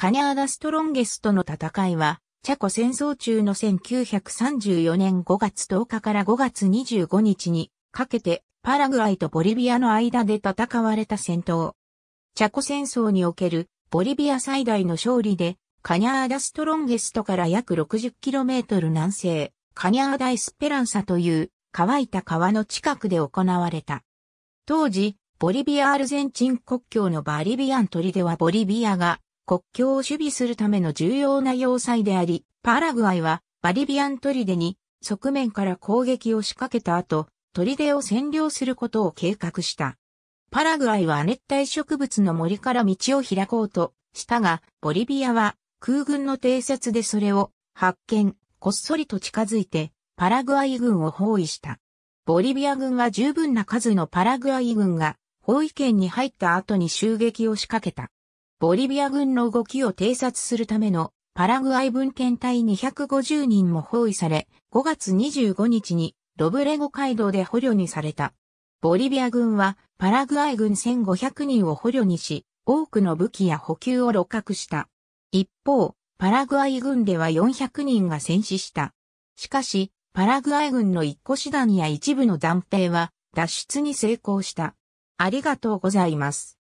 カニャーダ・ストロンゲスとの戦いは、チャコ戦争中の1934年5月10日から5月25日にかけてパラグアイとボリビアの間で戦われた戦闘。チャコ戦争におけるボリビア最大の勝利でカニャーダ・ストロンゲストから約 60km 南西、カニャーダ・エスペランサという乾いた川の近くで行われた。当時、ボリビア・アルゼンチン国境のバリビアン砦はボリビアが国境を守備するための重要な要塞であり、パラグアイはバリビアントリデに側面から攻撃を仕掛けた後、砦を占領することを計画した。パラグアイは熱帯植物の森から道を開こうとしたが、ボリビアは空軍の偵察でそれを発見、こっそりと近づいてパラグアイ軍を包囲した。ボリビア軍は十分な数のパラグアイ軍が包囲圏に入った後に襲撃を仕掛けた。ボリビア軍の動きを偵察するためのパラグアイ文献隊250人も包囲され、5月25日にロブレゴ街道で捕虜にされた。ボリビア軍はパラグアイ軍1500人を捕虜にし、多くの武器や補給を露獲した。一方、パラグアイ軍では400人が戦死した。しかし、パラグアイ軍の一個師団や一部の暫兵は脱出に成功した。ありがとうございます。